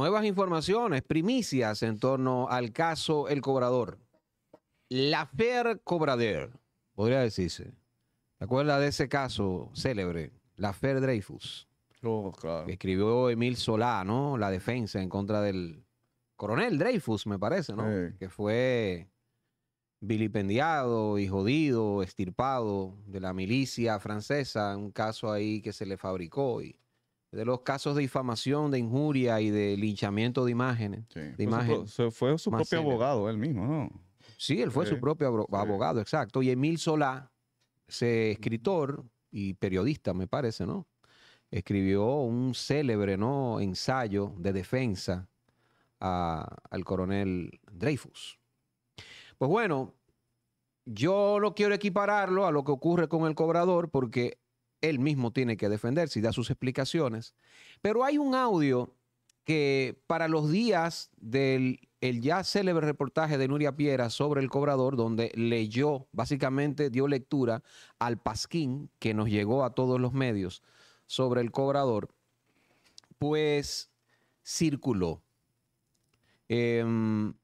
nuevas informaciones, primicias en torno al caso El Cobrador. La Fer Cobrader, podría decirse. ¿Te acuerdas de ese caso célebre? La Fer Dreyfus. Oh, claro. escribió Emil Solá, ¿no? La defensa en contra del coronel Dreyfus, me parece, ¿no? Que fue vilipendiado y jodido, estirpado de la milicia francesa, un caso ahí que se le fabricó y de los casos de difamación, de injuria y de linchamiento de imágenes. fue su, propio abogado, él mismo, ¿no? Sí, él fue su propio abogado, exacto. Y Emil Solá, ese escritor y periodista, me parece, ¿no? Escribió un célebre ¿no? ensayo de defensa al coronel Dreyfus. Pues bueno, yo no quiero equipararlo a lo que ocurre con el cobrador porque él mismo tiene que defenderse y da sus explicaciones. Pero hay un audio que para los días del el ya célebre reportaje de Nuria Piera sobre el cobrador, donde leyó, básicamente dio lectura al pasquín que nos llegó a todos los medios sobre el cobrador, pues circuló. Em,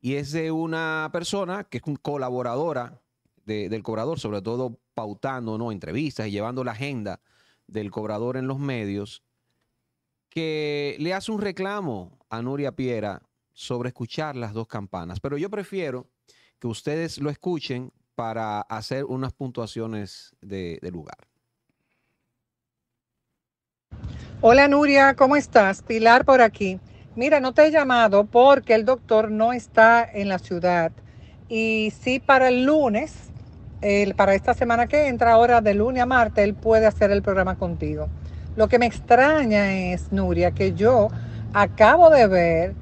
y es de una persona que es colaboradora del cobrador, sobre todo pautando ¿no? entrevistas y llevando la agenda del cobrador en los medios, que le hace un reclamo a Nuria Piera sobre escuchar las dos campanas. Pero yo prefiero que ustedes lo escuchen para hacer unas puntuaciones de, de lugar. Hola Nuria, ¿cómo estás? Pilar por aquí. Mira, no te he llamado porque el doctor no está en la ciudad y sí para el lunes para esta semana que entra, ahora de lunes a martes, él puede hacer el programa contigo. Lo que me extraña es, Nuria, que yo acabo de ver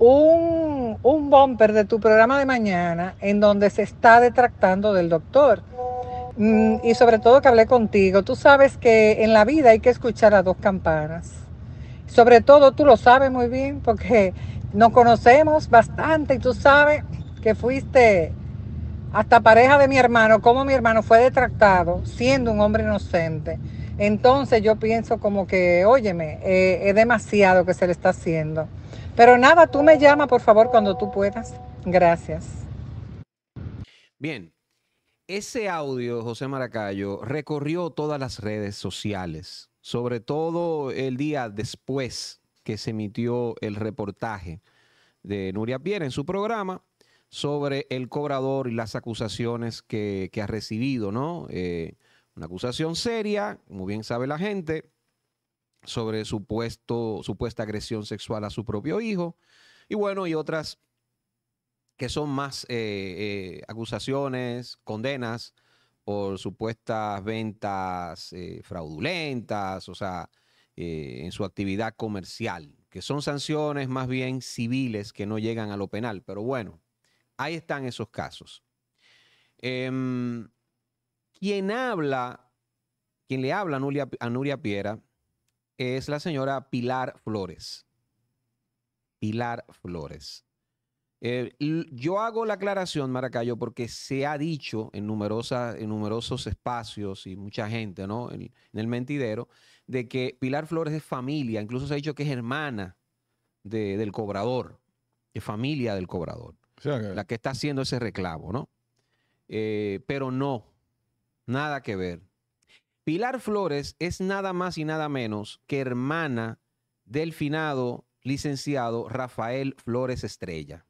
un, un bumper de tu programa de mañana en donde se está detractando del doctor. Mm, y sobre todo que hablé contigo, tú sabes que en la vida hay que escuchar a dos campanas. Sobre todo tú lo sabes muy bien porque nos conocemos bastante y tú sabes que fuiste hasta pareja de mi hermano, como mi hermano fue detractado siendo un hombre inocente. Entonces yo pienso como que, óyeme, eh, es demasiado que se le está haciendo. Pero nada, tú me llamas por favor, cuando tú puedas. Gracias. Bien, ese audio, José Maracayo, recorrió todas las redes sociales, sobre todo el día después que se emitió el reportaje de Nuria Pierre en su programa sobre el cobrador y las acusaciones que, ha recibido, ¿no? Eh, una acusación seria, como bien sabe la gente, sobre supuesto, supuesta agresión sexual a su propio hijo. Y bueno, y otras que son más eh, eh, acusaciones, condenas por supuestas ventas fraudulentas, o sea, en su actividad comercial, que son sanciones más bien civiles que no llegan a lo penal. Pero bueno, Ahí están esos casos. Em, quien habla, quien le habla a Nuria, Piera es la señora Pilar Flores. Pilar Flores. Eh, yo hago la aclaración, Maracayo, porque se ha dicho en, en numerosos espacios y mucha gente, ¿no? En, el mentidero, de que Pilar Flores es familia, incluso se ha dicho que es hermana del cobrador, es familia del cobrador. La que está haciendo ese reclamo, ¿no? Eh, pero no, nada que ver. Pilar Flores es nada más y nada menos que hermana del finado licenciado Rafael Flores Estrella.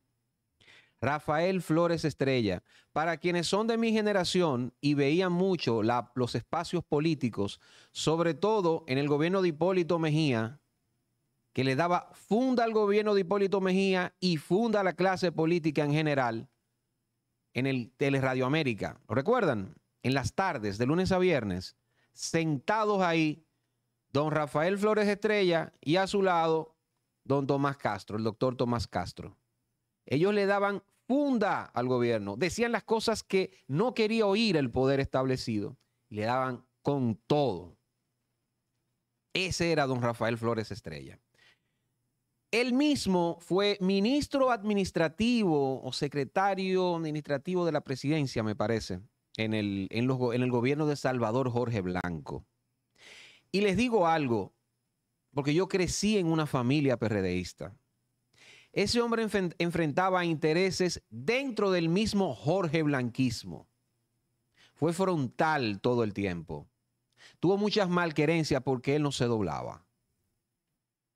Rafael Flores Estrella, para quienes son de mi generación y veían mucho los espacios políticos, sobre todo en el gobierno de Hipólito Mejía, que le daba funda al gobierno de Hipólito Mejía y funda a la clase política en general en el Teleradio América. ¿Lo recuerdan? En las tardes, de lunes a viernes, sentados ahí, don Rafael Flores Estrella y a su lado, don Tomás Castro, el doctor Tomás Castro. Ellos le daban funda al gobierno, decían las cosas que no quería oír el poder establecido, le daban con todo. Ese era don Rafael Flores Estrella. Él mismo fue ministro administrativo o secretario administrativo de la presidencia, me parece, en el, en, el gobierno de Salvador Jorge Blanco. Y les digo algo, porque yo crecí en una familia perredeísta. Ese hombre enfrentaba intereses dentro del mismo Jorge Blanquismo. Fue frontal todo el tiempo. Tuvo muchas malquerencias porque él no se doblaba.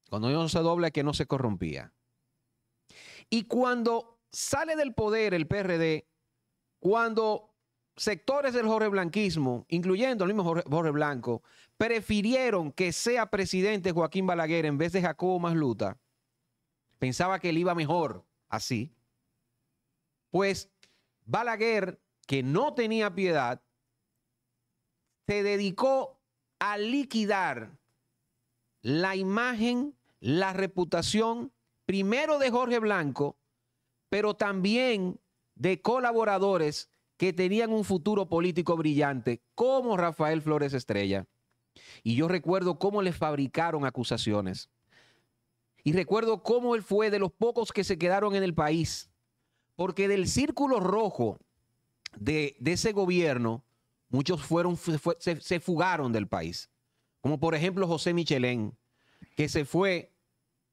Cuando no se doble que no se corrompía. Y cuando sale del poder el PRD, cuando sectores del Jorge Blanquismo, incluyendo el mismo Jorge, Jorge Blanco, prefirieron que sea presidente Joaquín Balaguer en vez de Jacobo Masluta, pensaba que él iba mejor así, pues Balaguer, que no tenía piedad, se dedicó a liquidar la imagen, la reputación, primero de Jorge Blanco, pero también de colaboradores que tenían un futuro político brillante, como Rafael Flores Estrella. Y yo recuerdo cómo le fabricaron acusaciones. Y recuerdo cómo él fue de los pocos que se quedaron en el país, porque del círculo rojo de, ese gobierno, muchos fueron, se fugaron del país como por ejemplo José Michelén, que se fue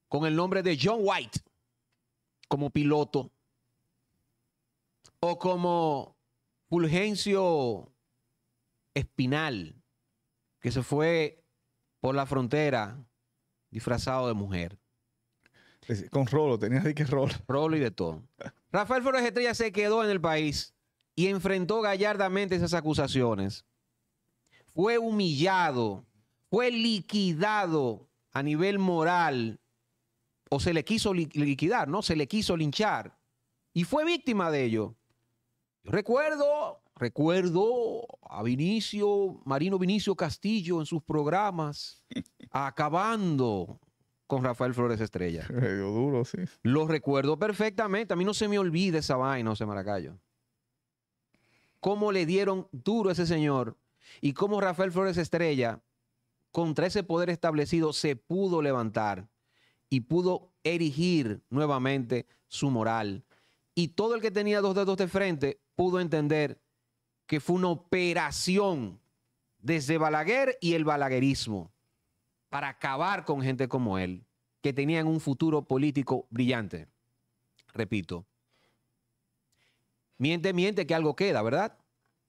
con el nombre de John White como piloto, o como Fulgencio Espinal, que se fue por la frontera disfrazado de mujer. Con Rolo, tenía así que Rolo. Rolo y de todo. Rafael Flores Estrella se quedó en el país y enfrentó gallardamente esas acusaciones. Fue humillado fue liquidado a nivel moral, o se le quiso liquidar, ¿no? Se le quiso linchar y fue víctima de ello. Yo recuerdo, recuerdo a Vinicio, Marino Vinicio Castillo en sus programas, acabando con Rafael Flores Estrella. Medio duro, sí. Lo recuerdo perfectamente. A mí no se me olvida esa vaina, José Maracayo. Cómo le dieron duro a ese señor y cómo Rafael Flores Estrella contra ese poder establecido se pudo levantar y pudo erigir nuevamente su moral. Y todo el que tenía dos dedos de frente pudo entender que fue una operación desde Balaguer y el balaguerismo para acabar con gente como él, que tenían un futuro político brillante. Repito, miente, miente que algo queda, ¿verdad?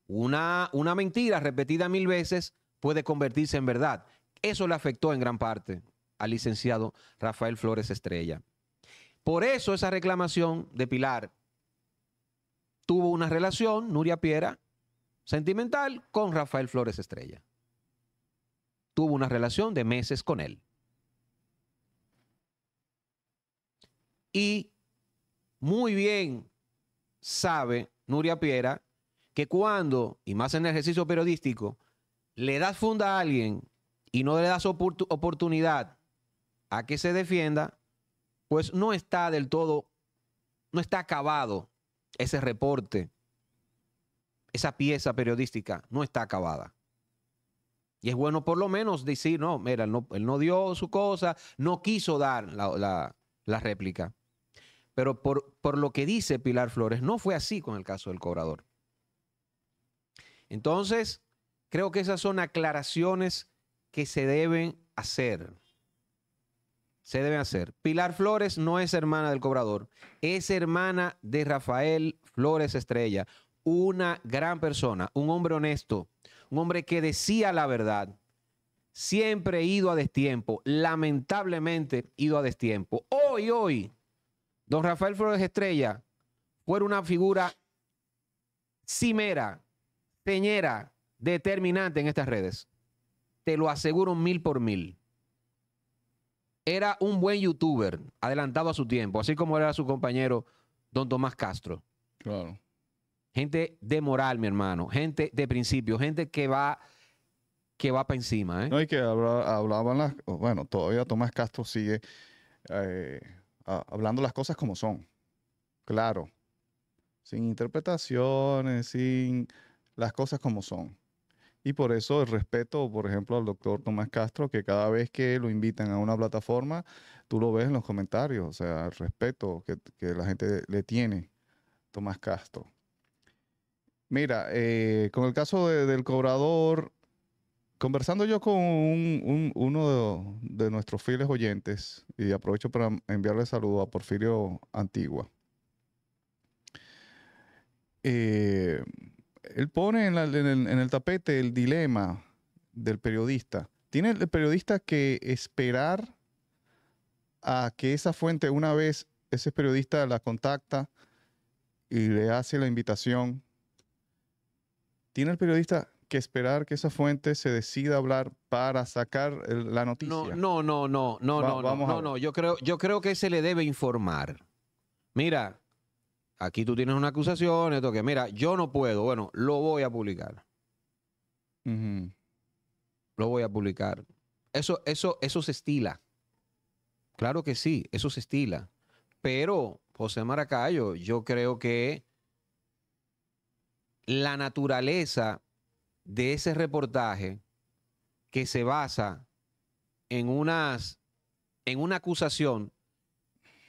Una, una mentira repetida mil veces puede convertirse en verdad. Eso le afectó en gran parte al licenciado Rafael Flores Estrella. Por eso esa reclamación de Pilar tuvo una relación, Nuria Piera, sentimental con Rafael Flores Estrella. Tuvo una relación de meses con él. Y muy bien sabe Nuria Piera que cuando, y más en el ejercicio periodístico, le das funda a alguien y no le das oportunidad a que se defienda, pues no está del todo, no está acabado ese reporte, esa pieza periodística, no está acabada. Y es bueno por lo menos decir, no, mira, él no, dio su cosa, no quiso dar la, réplica. Pero por, por lo que dice Pilar Flores, no fue así con el caso del cobrador. Entonces, creo que esas son aclaraciones que se deben hacer. Se deben hacer. Pilar Flores no es hermana del cobrador, es hermana de Rafael Flores Estrella, una gran persona, un hombre honesto, un hombre que decía la verdad. Siempre ido a destiempo, lamentablemente ido a destiempo. Hoy, hoy, don Rafael Flores Estrella fue una figura cimera, peñera, determinante en estas redes. Te lo aseguro mil por mil. Era un buen youtuber, adelantado a su tiempo, así como era su compañero don Tomás Castro. Claro. Gente de moral, mi hermano, gente de principio, gente que va que va para encima. ¿eh? No, y que hablaban las. Bueno, todavía Tomás Castro sigue eh, hablando las cosas como son. Claro. Sin interpretaciones, sin las cosas como son. Y por eso el respeto, por ejemplo, al doctor Tomás Castro, que cada vez que lo invitan a una plataforma, tú lo ves en los comentarios, o sea, el respeto que, la gente le tiene, Tomás Castro. Mira, eh, con el caso del cobrador, conversando yo con uno de, nuestros fieles oyentes, y aprovecho para enviarle saludo a Porfirio Antigua. Eh, él pone en, el, tapete el dilema del periodista. Tiene el periodista que esperar a que esa fuente, una vez ese periodista la contacta y le hace la invitación, tiene el periodista que esperar que esa fuente se decida hablar para sacar la noticia. No, no, no, no, no, Va, no, no, no, yo creo, yo creo que se le debe informar. Mira, aquí tú tienes una acusación, esto que, mira, yo no puedo, bueno, lo voy a publicar. Lo voy a publicar. Eso, eso, eso se estila. Claro que sí, eso se estila. Pero, José Maracayo, yo creo que la naturaleza de ese reportaje que se basa en unas en una acusación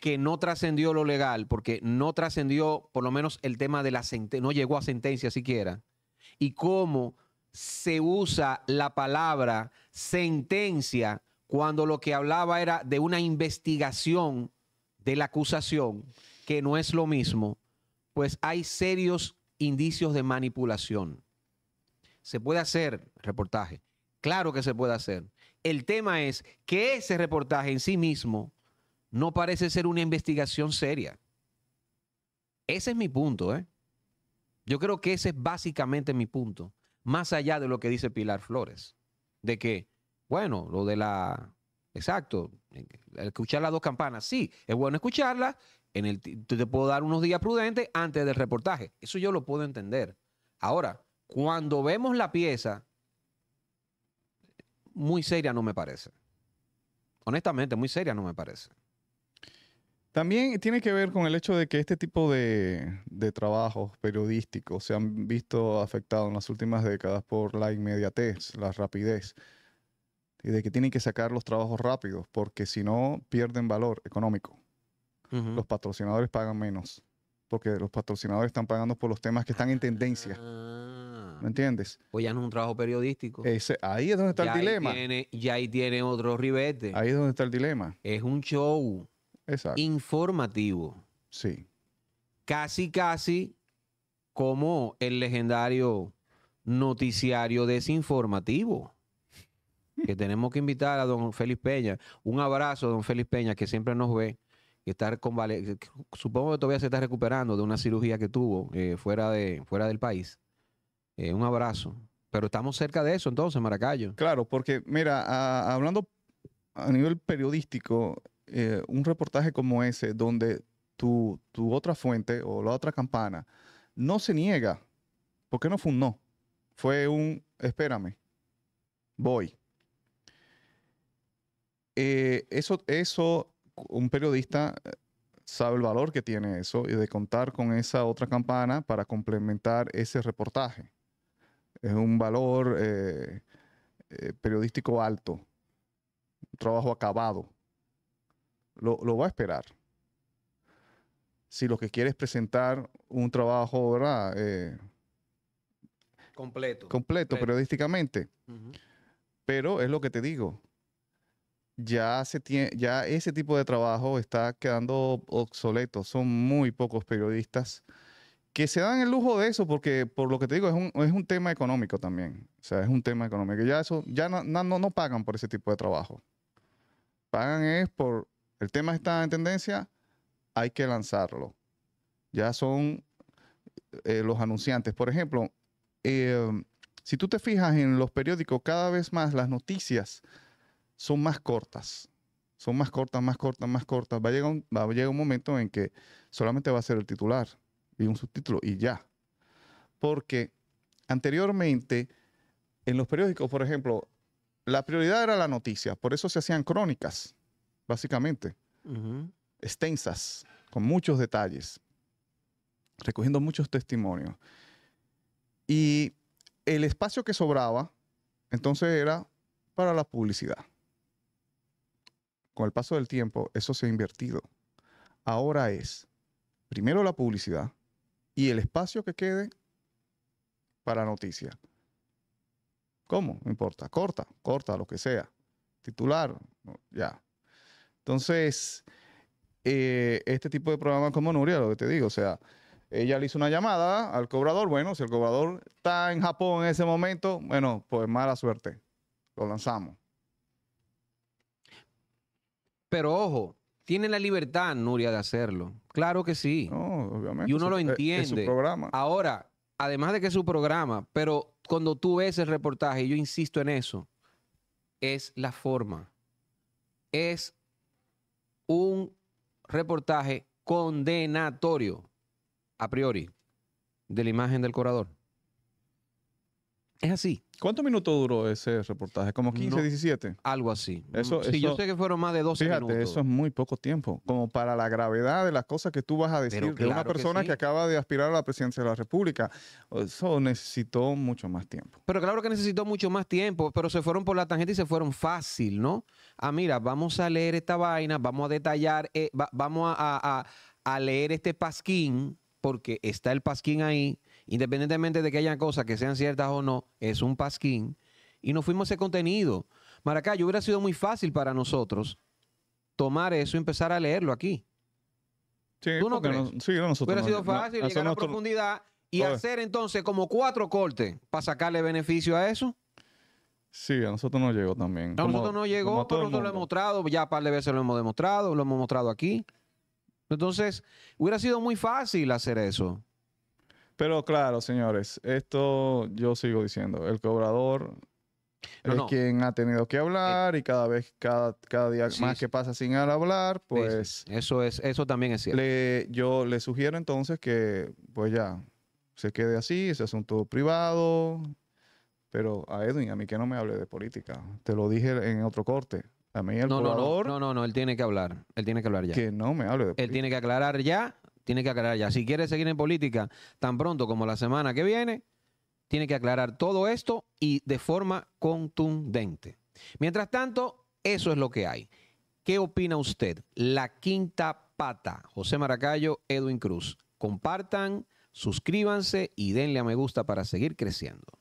que no trascendió lo legal, porque no trascendió por lo menos el tema de la sentencia, no llegó a sentencia siquiera, y cómo se usa la palabra sentencia cuando lo que hablaba era de una investigación de la acusación, que no es lo mismo, pues hay serios indicios de manipulación. Se puede hacer reportaje, claro que se puede hacer. El tema es que ese reportaje en sí mismo no parece ser una investigación seria. Ese es mi punto, ¿eh? Yo creo que ese es básicamente mi punto, más allá de lo que dice Pilar Flores, de que, bueno, lo de la... Exacto, eh, escuchar las dos campanas, sí, es bueno escucharlas, en el, te puedo dar unos días prudentes antes del reportaje, eso yo lo puedo entender. Ahora, cuando vemos la pieza, muy seria no me parece. Honestamente, muy seria no me parece. También tiene que ver con el hecho de que este tipo de, trabajos periodísticos se han visto afectados en las últimas décadas por la inmediatez, la rapidez, y de que tienen que sacar los trabajos rápidos, porque si no pierden valor económico. Los patrocinadores pagan menos, porque los patrocinadores están pagando por los temas que están en tendencia. Ah. ¿Me entiendes? Pues ya no es un trabajo periodístico. ahí es donde está el dilema. Y ahí tiene otro ribete. Ahí es donde está el dilema. Es un show informativo. Sí. Casi, casi como el legendario noticiario desinformativo. Que tenemos que invitar a don Félix Peña. Un abrazo a don Félix Peña, que siempre nos ve. Que está Supongo que todavía se está recuperando de una cirugía que tuvo eh, fuera, de, fuera del país. Eh, un abrazo. Pero estamos cerca de eso entonces, Maracayo. Claro, porque mira, hablando a nivel periodístico, eh, un reportaje como ese, donde tu, tu, otra fuente o la otra campana no se niega, porque no fue no, fue un espérame, voy. Eh, eso, eso, un periodista eh, sabe el valor que tiene eso y de contar con esa otra campana para complementar ese reportaje. Es un valor periodístico alto, un trabajo acabado lo, va a esperar. Si lo que quieres es presentar un trabajo, ¿verdad? Eh, completo, completo. periodísticamente. Pero es lo que te digo. Ya, ya ese tipo de trabajo está quedando obsoleto. Son muy pocos periodistas que se dan el lujo de eso porque, por lo que te digo, es un, tema económico también. O sea, es un tema económico. Ya eso, ya no, no, no pagan por ese tipo de trabajo. Pagan es por el tema está en tendencia, hay que lanzarlo. Ya son eh, los anunciantes. Por ejemplo, em, si tú te fijas en los periódicos, cada vez más las noticias son más cortas. Son más cortas, más cortas, más cortas. Va a llegar va a llegar un momento en que solamente va a ser el titular y un subtítulo y ya. Porque anteriormente, en los periódicos, por ejemplo, la prioridad era la noticia, por eso se hacían crónicas básicamente, extensas, con muchos detalles, recogiendo muchos testimonios. Y el espacio que sobraba, entonces era para la publicidad. Con el paso del tiempo, eso se ha invertido. Ahora es primero la publicidad y el espacio que quede para noticia. ¿Cómo? No importa. Corta, corta, lo que sea. Titular, ya. Entonces, eh, este tipo de programas como Nuria, lo que te digo, o sea, ella le hizo una llamada al cobrador, bueno, si el cobrador está en Japón en ese momento, bueno, pues mala suerte, lo lanzamos. Pero ojo, tiene la libertad, Nuria, de hacerlo. Claro que sí. No, obviamente. Y uno lo entiende. Es su programa. Ahora, además de que es su programa, pero cuando tú ves el reportaje, yo insisto en eso, es la forma. Es un reportaje condenatorio, a priori, de la imagen del corador. Es así. ¿Cuántos minutos duró ese reportaje? ¿Como 15, 17? Algo así. Eso, sí, yo sé que fueron más de 12 minutos. Fíjate, eso es muy poco tiempo. Como para la gravedad de las cosas que tú vas a decir de una persona que, acaba de aspirar a la presidencia de la República. Eso necesitó mucho más tiempo. Pero claro que necesitó mucho más tiempo, pero se fueron por la tangente y se fueron fácil, ¿no? Ah, mira, vamos a leer esta vaina, vamos a detallar, eh, vamos a leer este pasquín, porque está el pasquín ahí independientemente de que haya cosas que sean ciertas o no, es un pasquín. Y nos fuimos ese contenido. Maracayo, hubiera sido muy fácil para nosotros tomar eso y empezar a leerlo aquí. Sí, hubiera sido fácil llegar a profundidad y hacer entonces como cuatro cortes para sacarle beneficio a eso. Sí, a nosotros no llegó también. A nosotros no llegó, pero nosotros lo hemos mostrado, ya un par de veces lo hemos demostrado, lo hemos mostrado aquí. Entonces, hubiera sido muy fácil hacer eso. Pero claro, señores, esto yo sigo diciendo, el cobrador es quien ha tenido que eh, hablar y cada vez, cada, cada día más que pasa sin hablar, pues... eso, es, eso también es cierto. yo le sugiero entonces que, pues ya, se quede así, ese asunto privado, pero a Edwin, a mí que no me hable de política, te lo dije en otro corte. A mí el no, cobrador, no, no, no, no, él tiene que hablar, él tiene que hablar ya. Que no me hable de política. Él tiene que aclarar ya tiene que aclarar ya. Si quiere seguir en política tan pronto como la semana que viene, tiene que aclarar todo esto y de forma contundente. Mientras tanto, eso es lo que hay. ¿Qué opina usted? La quinta pata. José Maracayo, Edwin Cruz. Compartan, suscríbanse y denle a me gusta para seguir creciendo.